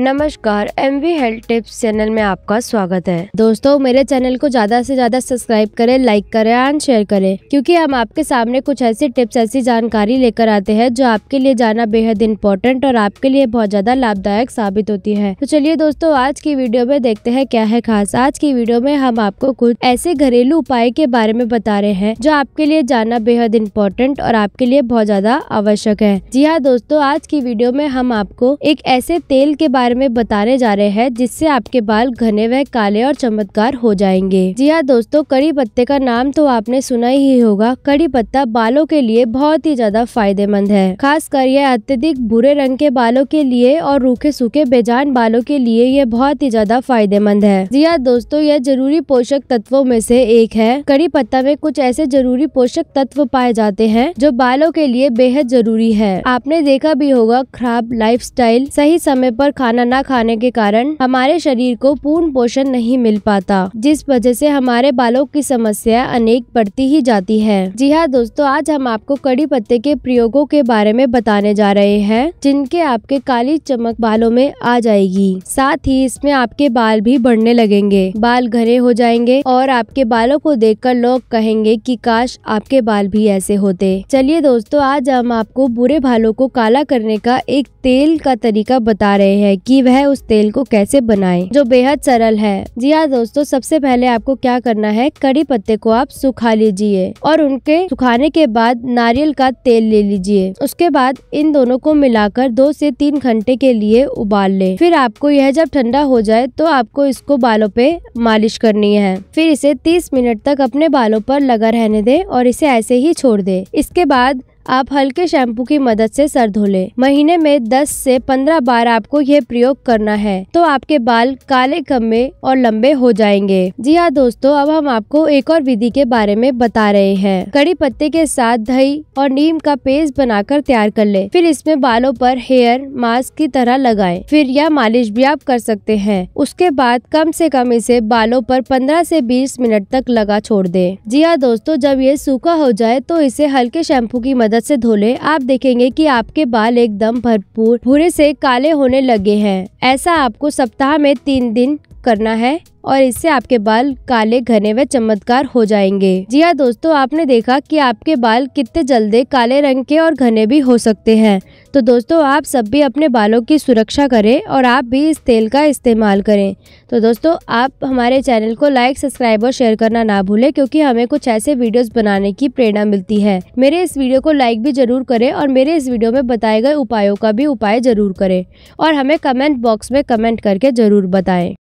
नमस्कार M V health tips channel में आपका स्वागत है दोस्तों मेरे चैनल को ज्यादा से ज्यादा सब्सक्राइब करें लाइक करें एंड शेयर करें क्योंकि हम आपके सामने कुछ ऐसी टिप्स ऐसी जानकारी लेकर आते हैं जो आपके लिए जाना बेहद इम्पोर्टेंट और आपके लिए बहुत ज्यादा लाभदायक साबित होती है तो चलिए दोस्तों आज की वीडियो में देखते हैं क्या है खास आज की वीडियो में हम आपको कुछ ऐसे घरेलू उपाय के बारे में बता रहे हैं जो आपके लिए जाना बेहद इम्पोर्टेंट और आपके लिए बहुत ज्यादा आवश्यक है जी हाँ दोस्तों आज की वीडियो में हम आपको एक ऐसे तेल के बारे बारे में बताने जा रहे हैं जिससे आपके बाल घने व काले और चमत्कार हो जाएंगे जी हाँ दोस्तों कड़ी पत्ते का नाम तो आपने सुना ही होगा कड़ी पत्ता बालों के लिए बहुत ही ज्यादा फायदेमंद है खासकर यह अत्यधिक भूरे रंग के बालों के लिए और रूखे सूखे बेजान बालों के लिए यह बहुत ही ज्यादा फायदेमंद है जी हाँ दोस्तों यह जरूरी पोषक तत्वों में से एक है कड़ी पत्ता में कुछ ऐसे जरूरी पोषक तत्व पाए जाते हैं जो बालों के लिए बेहद जरूरी है आपने देखा भी होगा खराब लाइफ सही समय पर खाना खाना न खाने के कारण हमारे शरीर को पूर्ण पोषण नहीं मिल पाता जिस वजह से हमारे बालों की समस्या अनेक बढ़ती ही जाती है जी हाँ दोस्तों आज हम आपको कड़ी पत्ते के प्रयोगों के बारे में बताने जा रहे हैं जिनके आपके काली चमक बालों में आ जाएगी साथ ही इसमें आपके बाल भी बढ़ने लगेंगे बाल घने हो जाएंगे और आपके बालों को देख लोग कहेंगे की काश आपके बाल भी ऐसे होते चलिए दोस्तों आज हम आपको बुरे बालों को काला करने का एक तेल का तरीका बता रहे हैं कि वह उस तेल को कैसे बनाए जो बेहद सरल है जी हाँ दोस्तों सबसे पहले आपको क्या करना है कड़ी पत्ते को आप सुखा लीजिए और उनके सुखाने के बाद नारियल का तेल ले लीजिए उसके बाद इन दोनों को मिलाकर दो से तीन घंटे के लिए उबाल ले फिर आपको यह जब ठंडा हो जाए तो आपको इसको बालों पे मालिश करनी है फिर इसे 30 मिनट तक अपने बालों पर लगा रहने दे और इसे ऐसे ही छोड़ दे इसके बाद आप हल्के शैम्पू की मदद से सर धो लें महीने में 10 से 15 बार आपको यह प्रयोग करना है तो आपके बाल काले कम्बे और लंबे हो जाएंगे जी हाँ दोस्तों अब हम आपको एक और विधि के बारे में बता रहे हैं कड़ी पत्ते के साथ दही और नीम का पेस्ट बनाकर तैयार कर ले फिर इसमें बालों पर हेयर मास्क की तरह लगाए फिर यह मालिश भी आप कर सकते हैं उसके बाद कम से कम इसे बालों पर 15 से 20 मिनट तक लगा छोड़ दे जी हाँ दोस्तों जब ये सूखा हो जाए तो इसे हल्के शैम्पू की मदद मदद से धो ले आप देखेंगे कि आपके बाल एकदम भरपूर भूरे से काले होने लगे हैं ऐसा आपको सप्ताह में तीन दिन करना है और इससे आपके बाल काले घने व चमत्कार हो जाएंगे जी हाँ दोस्तों आपने देखा कि आपके बाल कितने जल्दी काले रंग के और घने भी हो सकते हैं तो दोस्तों आप सब भी अपने बालों की सुरक्षा करें और आप भी इस तेल का इस्तेमाल करें तो दोस्तों आप हमारे चैनल को लाइक सब्सक्राइब और शेयर करना ना भूलें क्योंकि हमें कुछ ऐसे वीडियोस बनाने की प्रेरणा मिलती है मेरे इस वीडियो को लाइक भी जरूर करें और मेरे इस वीडियो में बताए गए उपायों का भी उपाय जरूर करें और हमें कमेंट बॉक्स में कमेंट करके जरूर बताएं